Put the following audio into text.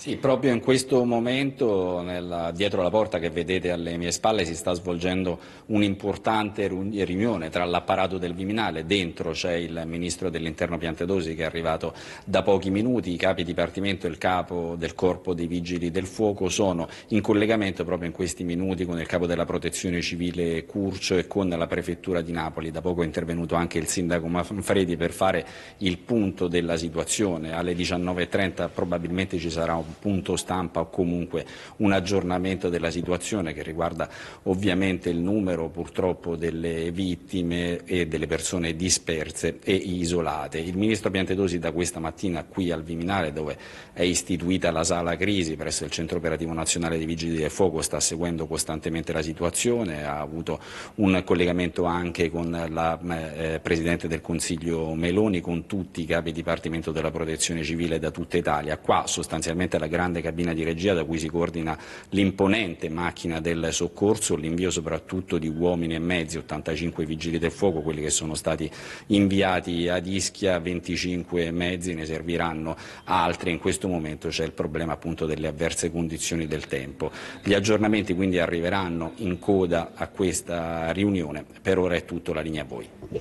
Sì, proprio in questo momento nella, dietro la porta che vedete alle mie spalle si sta svolgendo un'importante riunione tra l'apparato del Viminale, dentro c'è il Ministro dell'Interno Piantedosi che è arrivato da pochi minuti, i capi dipartimento e il capo del Corpo dei Vigili del Fuoco sono in collegamento proprio in questi minuti con il capo della Protezione Civile Curcio e con la Prefettura di Napoli, da poco è intervenuto anche il Sindaco Manfredi per fare il punto della situazione, alle 19.30 probabilmente ci sarà un un punto stampa o comunque un aggiornamento della situazione che riguarda ovviamente il numero purtroppo delle vittime e delle persone disperse e isolate. Il ministro Piantedosi da questa mattina qui al Viminale dove è istituita la sala crisi presso il Centro Operativo Nazionale dei Vigili del Fuoco sta seguendo costantemente la situazione, ha avuto un collegamento anche con la eh, Presidente del Consiglio Meloni, con tutti i capi dipartimento della protezione civile da tutta Italia. Qua sostanzialmente la grande cabina di regia da cui si coordina l'imponente macchina del soccorso, l'invio soprattutto di uomini e mezzi, 85 vigili del fuoco, quelli che sono stati inviati ad Ischia, 25 mezzi, ne serviranno altri, in questo momento c'è il problema appunto delle avverse condizioni del tempo. Gli aggiornamenti quindi arriveranno in coda a questa riunione, per ora è tutto, la linea a voi.